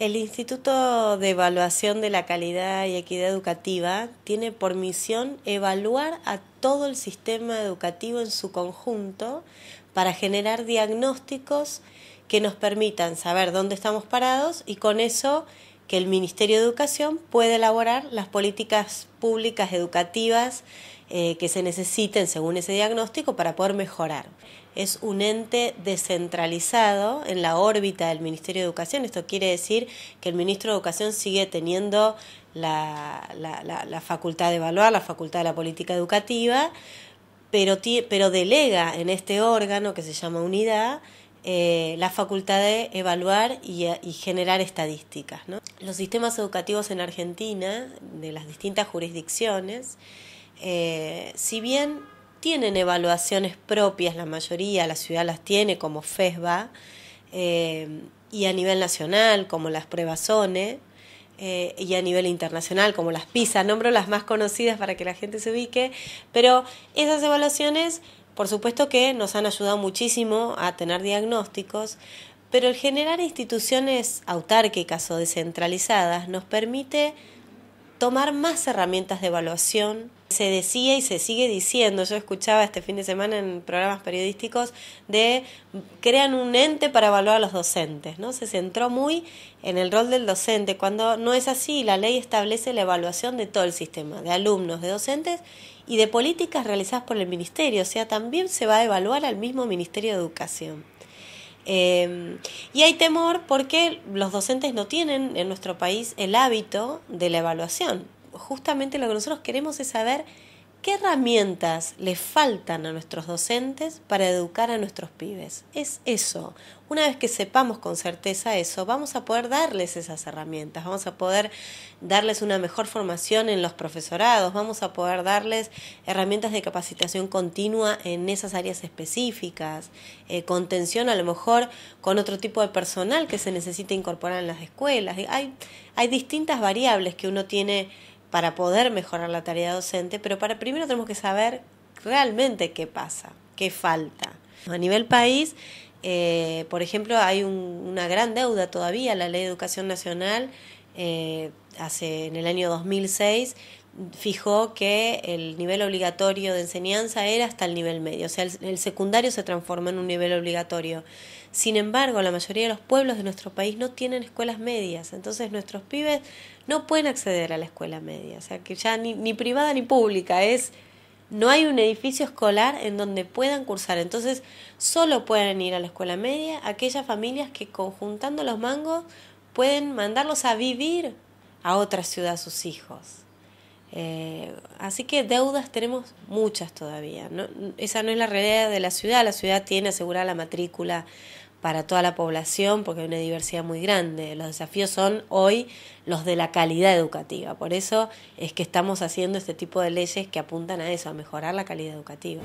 El Instituto de Evaluación de la Calidad y Equidad Educativa tiene por misión evaluar a todo el sistema educativo en su conjunto para generar diagnósticos que nos permitan saber dónde estamos parados y con eso que el Ministerio de Educación puede elaborar las políticas públicas educativas eh, que se necesiten según ese diagnóstico para poder mejorar es un ente descentralizado en la órbita del Ministerio de Educación. Esto quiere decir que el ministro de Educación sigue teniendo la, facultad de evaluar, la facultad de la política educativa, pero, pero delega en este órgano que se llama unidad eh, la facultad de evaluar y, generar estadísticas. Los sistemas educativos en Argentina, de las distintas jurisdicciones, eh, si bien tienen evaluaciones propias, la mayoría, la ciudad las tiene como FESBA, eh, y a nivel nacional como las pruebas ONE, eh, y a nivel internacional como las PISA, nombro las más conocidas para que la gente se ubique, pero esas evaluaciones, por supuesto que nos han ayudado muchísimo a tener diagnósticos, pero el generar instituciones autárquicas o descentralizadas nos permite tomar más herramientas de evaluación, se decía y se sigue diciendo, yo escuchaba este fin de semana en programas periodísticos de crean un ente para evaluar a los docentes, ¿no? Se centró muy en el rol del docente, cuando no es así, la ley establece la evaluación de todo el sistema, de alumnos, de docentes y de políticas realizadas por el ministerio, o sea, también se va a evaluar al mismo Ministerio de Educación. Em, y hay temor porque los docentes no tienen en nuestro país el hábito de la evaluación justamente lo que nosotros queremos es saber qué herramientas le faltan a nuestros docentes para educar a nuestros pibes. Es eso. Una vez que sepamos con certeza eso, vamos a poder darles esas herramientas, vamos a poder darles una mejor formación en los profesorados, vamos a poder darles herramientas de capacitación continua en esas áreas específicas, eh, contención a lo mejor con otro tipo de personal que se necesita incorporar en las escuelas. Hay, hay distintas variables que uno tiene para poder mejorar la tarea docente, pero para primero tenemos que saber realmente qué pasa, qué falta. A nivel país, eh, por ejemplo, hay una gran deuda todavía, la Ley de Educación Nacional eh, hace en el año 2006 fijó que el nivel obligatorio de enseñanza era hasta el nivel medio, o sea, el, secundario se transforma en un nivel obligatorio. Sin embargo, la mayoría de los pueblos de nuestro país no tienen escuelas medias, entonces nuestros pibes no pueden acceder a la escuela media, o sea, que ya ni, ni privada ni pública, es no hay un edificio escolar en donde puedan cursar, entonces solo pueden ir a la escuela media aquellas familias que conjuntando los mangos pueden mandarlos a vivir a otra ciudad a sus hijos. Eh, así que deudas tenemos muchas todavía. Esa no es la realidad de la ciudad. La ciudad tiene asegurada la matrícula para toda la población porque hay una diversidad muy grande. Los desafíos son hoy los de la calidad educativa. Por eso es que estamos haciendo este tipo de leyes que apuntan a eso, a mejorar la calidad educativa.